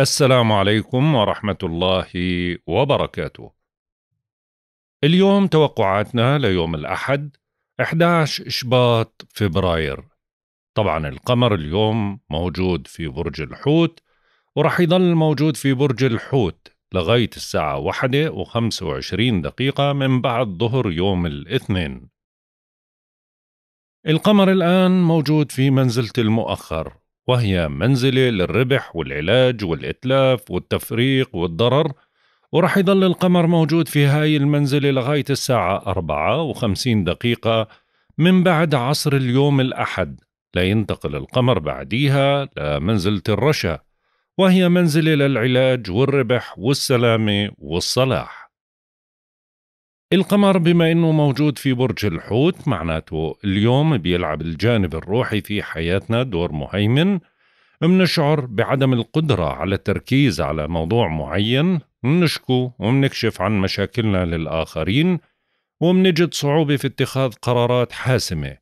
السلام عليكم ورحمة الله وبركاته. اليوم توقعاتنا ليوم الأحد 11 شباط فبراير. طبعا القمر اليوم موجود في برج الحوت ورح يضل موجود في برج الحوت لغاية الساعة واحدة وخمسة وعشرين دقيقة من بعد ظهر يوم الاثنين القمر الآن موجود في منزلة المؤخر وهي منزلة للربح والعلاج والإتلاف والتفريق والضرر ورح يضل القمر موجود في هاي المنزلة لغاية الساعة 4 وخمسين دقيقة من بعد عصر اليوم الأحد لينتقل القمر بعديها لمنزلة الرشا وهي منزلة للعلاج والربح والسلامة والصلاح القمر بما انه موجود في برج الحوت معناته اليوم بيلعب الجانب الروحي في حياتنا دور مهيمن منشعر بعدم القدرة على التركيز على موضوع معين منشكو ومنكشف عن مشاكلنا للآخرين ومنجد صعوبة في اتخاذ قرارات حاسمة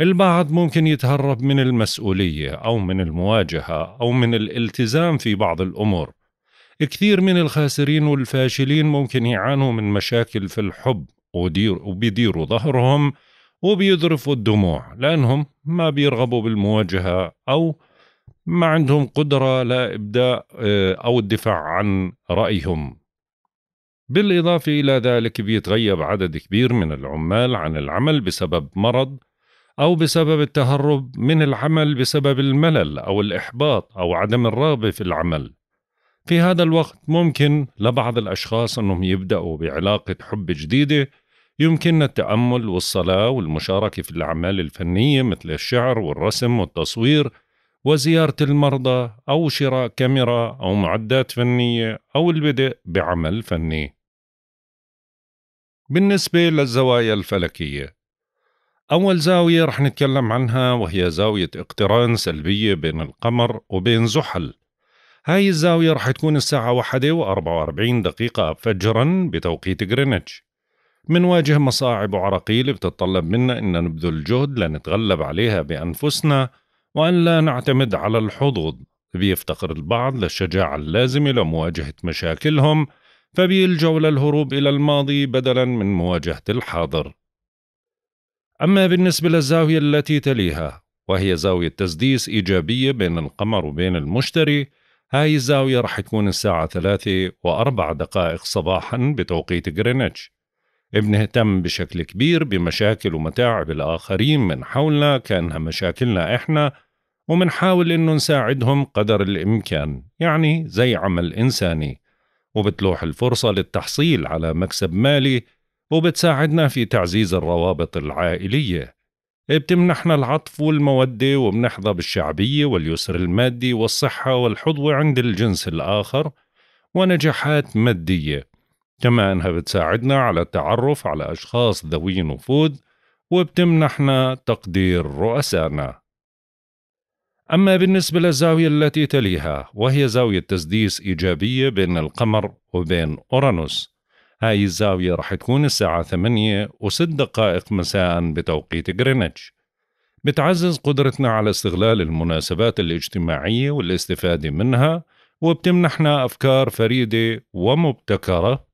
البعض ممكن يتهرب من المسؤولية أو من المواجهة أو من الالتزام في بعض الأمور كثير من الخاسرين والفاشلين ممكن يعانوا من مشاكل في الحب وبيديروا ظهرهم وبيذرفوا الدموع لأنهم ما بيرغبوا بالمواجهة أو ما عندهم قدرة لإبداء آه، أو الدفاع عن رأيهم بالإضافة إلى ذلك بيتغيب عدد كبير من العمال عن العمل بسبب مرض أو بسبب التهرب من العمل بسبب الملل أو الإحباط أو عدم الرغبة في العمل في هذا الوقت ممكن لبعض الأشخاص أنهم يبدأوا بعلاقة حب جديدة يمكننا التأمل والصلاة والمشاركة في الأعمال الفنية مثل الشعر والرسم والتصوير وزيارة المرضى أو شراء كاميرا أو معدات فنية أو البدء بعمل فني. بالنسبة للزوايا الفلكية أول زاوية رح نتكلم عنها وهي زاوية اقتران سلبية بين القمر وبين زحل هاي الزاوية رح تكون الساعة وأربعة وأربعين دقيقة فجرا بتوقيت غرينتش منواجه مصاعب وعراقيل بتتطلب منا إن نبذل جهد لنتغلب عليها بأنفسنا وأن لا نعتمد على الحظوظ بيفتقر البعض للشجاعة اللازمة لمواجهة مشاكلهم فبيلجوا للهروب إلى الماضي بدلا من مواجهة الحاضر أما بالنسبة للزاوية التي تليها وهي زاوية تسديس إيجابية بين القمر وبين المشتري هاي الزاوية رح تكون الساعة ثلاثة وأربع دقائق صباحا بتوقيت غرينتش بنهتم بشكل كبير بمشاكل ومتاعب الآخرين من حولنا كأنها مشاكلنا إحنا ومنحاول إنه نساعدهم قدر الإمكان يعني زي عمل إنساني وبتلوح الفرصة للتحصيل على مكسب مالي وبتساعدنا في تعزيز الروابط العائلية إيه، بتمنحنا العطف والمودة وبنحظى بالشعبية واليسر المادي والصحة والحظوة عند الجنس الآخر ونجاحات مادية كما أنها بتساعدنا على التعرف على أشخاص ذوي نفوذ وبتمنحنا تقدير رؤسائنا أما بالنسبة للزاوية التي تليها وهي زاوية تسديس إيجابية بين القمر وبين أورانوس هاي الزاوية رح تكون الساعة ثمانية وست دقائق مساء بتوقيت غرينتش بتعزز قدرتنا على استغلال المناسبات الاجتماعية والاستفادة منها وبتمنحنا أفكار فريدة ومبتكرة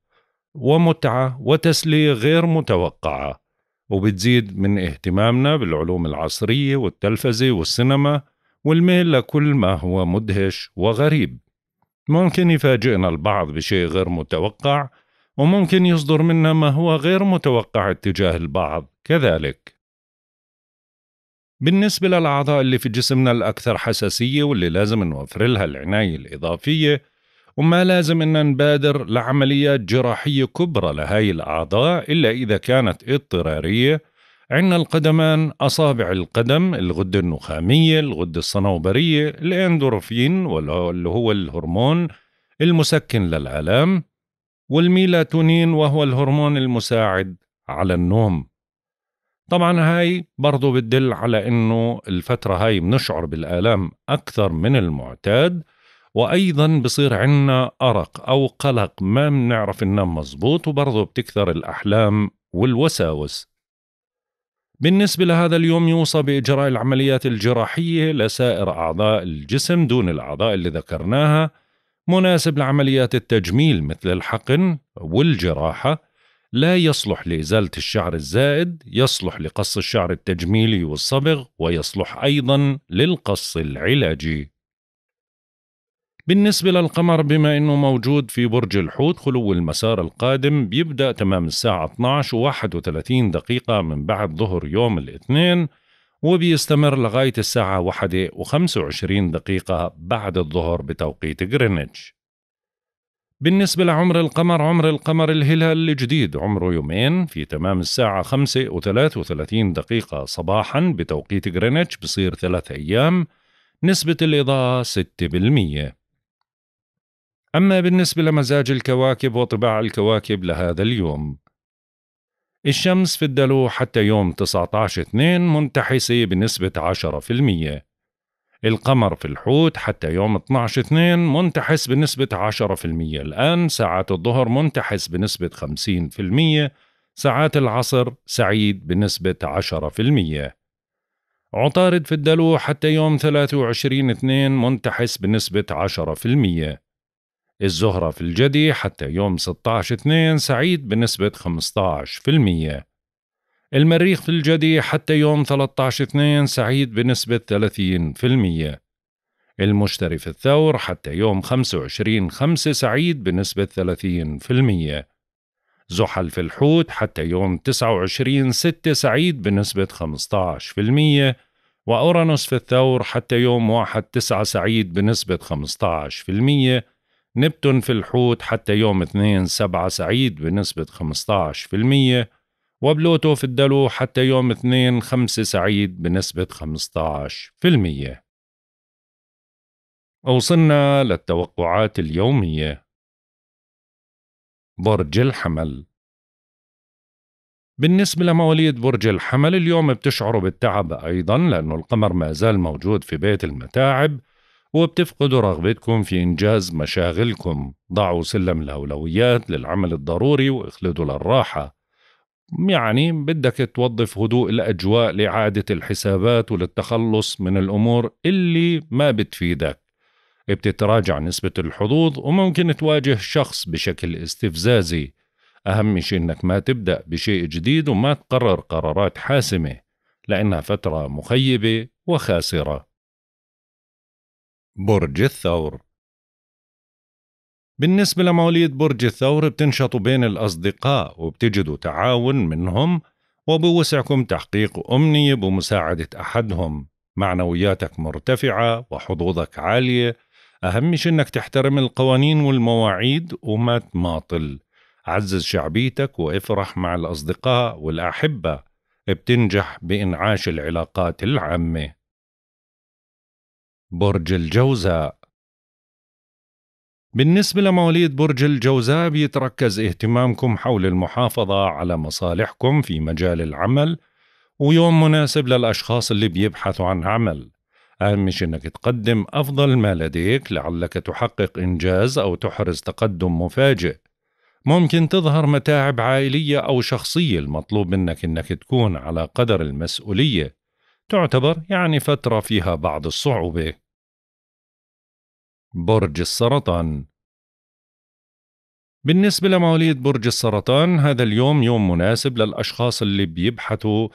ومتعة وتسلية غير متوقعة وبتزيد من اهتمامنا بالعلوم العصرية والتلفزة والسينما والميل لكل ما هو مدهش وغريب ممكن يفاجئنا البعض بشيء غير متوقع وممكن يصدر منها ما هو غير متوقع اتجاه البعض كذلك بالنسبة للأعضاء اللي في جسمنا الأكثر حساسية واللي لازم نوفر لها العناية الإضافية وما لازم أن نبادر لعمليات جراحية كبرى لهاي الأعضاء إلا إذا كانت اضطرارية عندنا القدمان أصابع القدم الغدة النخامية الغدة الصنوبرية الأندورفين واللي هو الهرمون المسكن للآلام والميلاتونين وهو الهرمون المساعد على النوم طبعا هاي برضو بتدل على انه الفترة هاي بنشعر بالآلام أكثر من المعتاد وأيضا بصير عنا أرق أو قلق ما بنعرف ننام مزبوط وبرضو بتكثر الأحلام والوساوس بالنسبة لهذا اليوم يوصى بإجراء العمليات الجراحية لسائر أعضاء الجسم دون الأعضاء اللي ذكرناها مناسب لعمليات التجميل مثل الحقن والجراحة لا يصلح لإزالة الشعر الزائد يصلح لقص الشعر التجميلي والصبغ ويصلح أيضا للقص العلاجي بالنسبة للقمر بما أنه موجود في برج الحوت خلو المسار القادم بيبدأ تمام الساعة 12 و 31 دقيقة من بعد ظهر يوم الاثنين وبيستمر لغاية الساعة واحدة وخمسة وعشرين دقيقة بعد الظهر بتوقيت غرينتش بالنسبة لعمر القمر عمر القمر الهلال الجديد عمره يومين في تمام الساعة خمسة وثلاث وثلاثين دقيقة صباحا بتوقيت غرينتش بصير ثلاثة أيام نسبة الإضاءة 6% أما بالنسبة لمزاج الكواكب وطباع الكواكب لهذا اليوم الشمس في الدلو حتى يوم 19/2 منتحسة بنسبة 10%. القمر في الحوت حتى يوم 12/2 منتحس بنسبة 10%، الآن ساعات الظهر منتحس بنسبة 50%، ساعات العصر سعيد بنسبة 10%. عطارد في الدلو حتى يوم 23/2 منتحس بنسبة 10%. الزهرة في الجدي حتى يوم 16/2 سعيد بنسبة 15%. المريخ في الجدي حتى يوم 13/2 سعيد بنسبة 30%. المشتري في الثور حتى يوم 25/5 سعيد بنسبة 30%. زحل في الحوت حتى يوم 29/6 سعيد بنسبة 15%. وأورانوس في الثور حتى يوم 1/9 سعيد بنسبة 15%. نبتون في الحوت حتى يوم 2 7 سعيد بنسبة 15% وبلوتو في الدلو حتى يوم 2 5 سعيد بنسبة 15% وصلنا للتوقعات اليومية برج الحمل بالنسبة لمواليد برج الحمل اليوم بتشعروا بالتعب أيضا لأنه القمر ما زال موجود في بيت المتاعب وبتفقدوا رغبتكم في إنجاز مشاغلكم ضعوا سلم الأولويات للعمل الضروري واخلدوا للراحة يعني بدك توظف هدوء الأجواء لعادة الحسابات وللتخلص من الأمور اللي ما بتفيدك بتتراجع نسبة الحظوظ وممكن تواجه شخص بشكل استفزازي أهم شيء إنك ما تبدأ بشيء جديد وما تقرر قرارات حاسمة لأنها فترة مخيبة وخاسرة برج الثور بالنسبة لمواليد برج الثور بتنشطوا بين الأصدقاء وبتجدوا تعاون منهم وبوسعكم تحقيق أمنية بمساعدة أحدهم معنوياتك مرتفعة وحظوظك عالية أهم شيء أنك تحترم القوانين والمواعيد وما تماطل عزز شعبيتك وافرح مع الأصدقاء والأحبة بتنجح بإنعاش العلاقات العامة برج الجوزاء بالنسبة لمواليد برج الجوزاء بيتركز اهتمامكم حول المحافظة على مصالحكم في مجال العمل ويوم مناسب للأشخاص اللي بيبحثوا عن عمل أهم شيء أنك تقدم أفضل ما لديك لعلك تحقق إنجاز أو تحرز تقدم مفاجئ ممكن تظهر متاعب عائلية أو شخصية المطلوب منك أنك تكون على قدر المسؤولية تعتبر يعني فترة فيها بعض الصعوبة برج السرطان بالنسبة لمواليد برج السرطان هذا اليوم يوم مناسب للأشخاص اللي بيبحثوا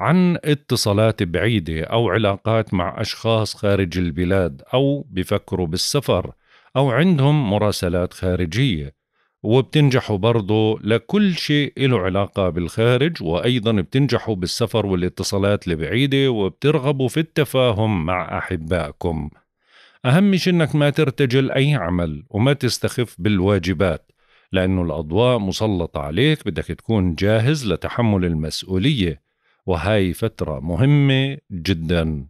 عن اتصالات بعيدة أو علاقات مع أشخاص خارج البلاد أو بفكروا بالسفر أو عندهم مراسلات خارجية وبتنجحوا برضو لكل شيء له علاقة بالخارج وأيضا بتنجحوا بالسفر والاتصالات البعيدة وبترغبوا في التفاهم مع أحبائكم أهم شيء أنك ما ترتجل أي عمل وما تستخف بالواجبات لأنه الأضواء مسلطة عليك بدك تكون جاهز لتحمل المسؤولية وهاي فترة مهمة جدا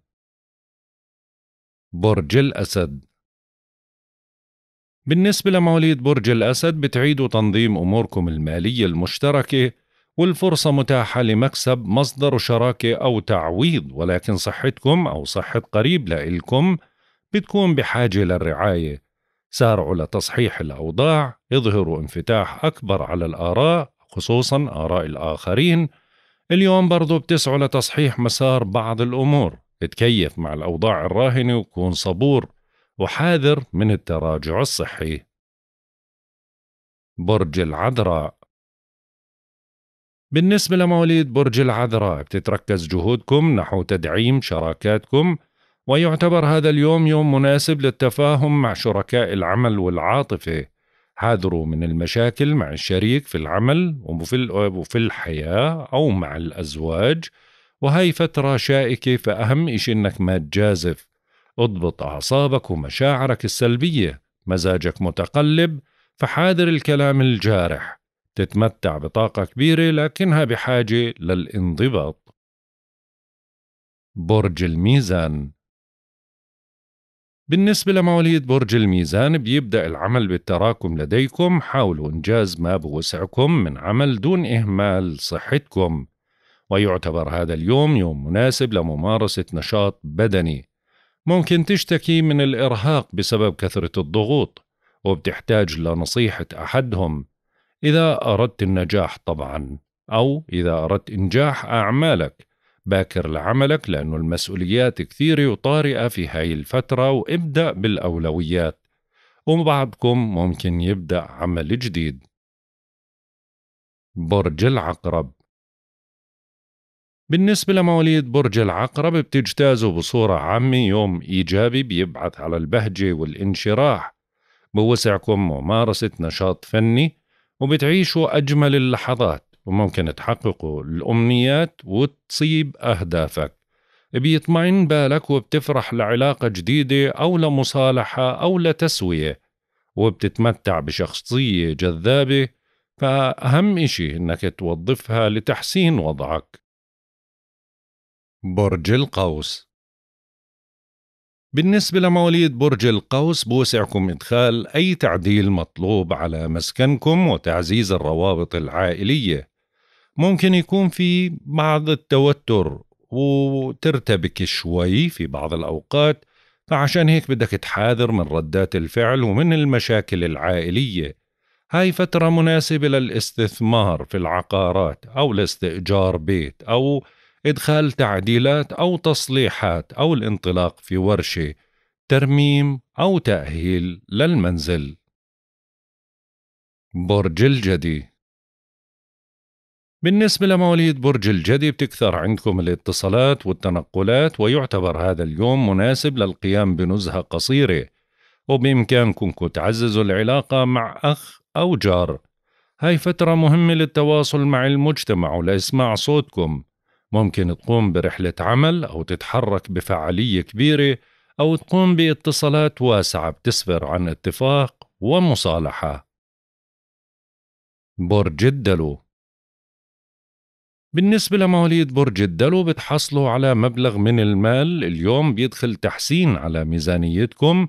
برج الأسد بالنسبة لمواليد برج الأسد بتعيدوا تنظيم أموركم المالية المشتركة والفرصة متاحة لمكسب مصدر شراكة أو تعويض ولكن صحتكم أو صحة قريب لإلكم بتكون بحاجة للرعاية سارعوا لتصحيح الأوضاع اظهروا انفتاح أكبر على الآراء خصوصا آراء الآخرين اليوم برضو بتسعوا لتصحيح مسار بعض الأمور اتكيف مع الأوضاع الراهنة وكون صبور وحاذر من التراجع الصحي برج العذراء بالنسبة لمواليد برج العذراء بتتركز جهودكم نحو تدعيم شراكاتكم ويعتبر هذا اليوم يوم مناسب للتفاهم مع شركاء العمل والعاطفة حاذروا من المشاكل مع الشريك في العمل وفي الحياة أو مع الأزواج وهي فترة شائكة فأهم إشي إنك ما تجازف اضبط أعصابك ومشاعرك السلبية مزاجك متقلب فحاذر الكلام الجارح تتمتع بطاقة كبيرة لكنها بحاجة للانضباط برج الميزان بالنسبة لمواليد برج الميزان بيبدأ العمل بالتراكم لديكم حاولوا إنجاز ما بوسعكم من عمل دون إهمال صحتكم ويعتبر هذا اليوم يوم مناسب لممارسة نشاط بدني ممكن تشتكي من الإرهاق بسبب كثرة الضغوط وبتحتاج لنصيحة أحدهم إذا أردت النجاح طبعا أو إذا أردت إنجاح أعمالك باكر لعملك لأنه المسؤوليات كثيرة وطارئة في هاي الفترة وابدأ بالأولويات وبعضكم ممكن يبدأ عمل جديد برج العقرب بالنسبة لمواليد برج العقرب بتجتازوا بصورة عامة يوم إيجابي بيبعث على البهجة والانشراح بوسعكم ممارسة نشاط فني وبتعيشوا أجمل اللحظات وممكن تحققوا الأمنيات وتصيب أهدافك بيطمئن بالك وبتفرح لعلاقة جديدة أو لمصالحة أو لتسوية وبتتمتع بشخصية جذابة فأهم إشي إنك توظفها لتحسين وضعك برج القوس بالنسبة لمواليد برج القوس بوسعكم إدخال أي تعديل مطلوب على مسكنكم وتعزيز الروابط العائلية ممكن يكون في بعض التوتر وترتبك شوي في بعض الأوقات فعشان هيك بدك تحاذر من ردات الفعل ومن المشاكل العائلية هاي فترة مناسبة للاستثمار في العقارات أو لاستئجار بيت أو إدخال تعديلات أو تصليحات أو الانطلاق في ورشة ترميم أو تأهيل للمنزل برج الجدي بالنسبة لمواليد برج الجدي بتكثر عندكم الاتصالات والتنقلات ويعتبر هذا اليوم مناسب للقيام بنزهة قصيرة وبإمكانكم تعززوا العلاقة مع أخ أو جار هاي فترة مهمة للتواصل مع المجتمع ولإسماع صوتكم ممكن تقوم برحلة عمل أو تتحرك بفعالية كبيرة أو تقوم باتصالات واسعة بتسفر عن اتفاق ومصالحة برج الدلو بالنسبة لمواليد برج الدلو بتحصلوا على مبلغ من المال اليوم بيدخل تحسين على ميزانيتكم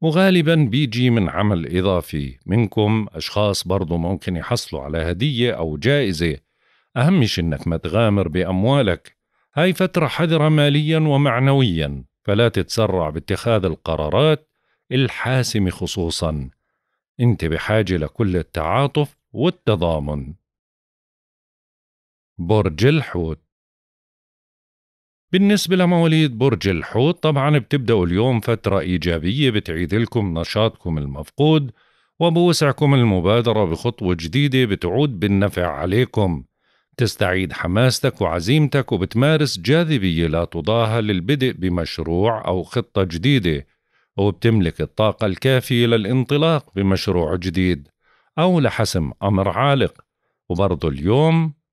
وغالبا بيجي من عمل إضافي منكم أشخاص برضو ممكن يحصلوا على هدية أو جائزة أهم شي إنك ما تغامر بأموالك هاي فترة حذرة ماليا ومعنويا فلا تتسرع باتخاذ القرارات الحاسمة خصوصا انت بحاجة لكل التعاطف والتضامن برج الحوت بالنسبة لمواليد برج الحوت طبعا بتبدأوا اليوم فترة إيجابية بتعيد لكم نشاطكم المفقود وبوسعكم المبادرة بخطوة جديدة بتعود بالنفع عليكم تستعيد حماستك وعزيمتك وبتمارس جاذبية لا تضاهى للبدء بمشروع أو خطة جديدة وبتملك الطاقة الكافية للانطلاق بمشروع جديد أو لحسم أمر عالق وبرضو اليوم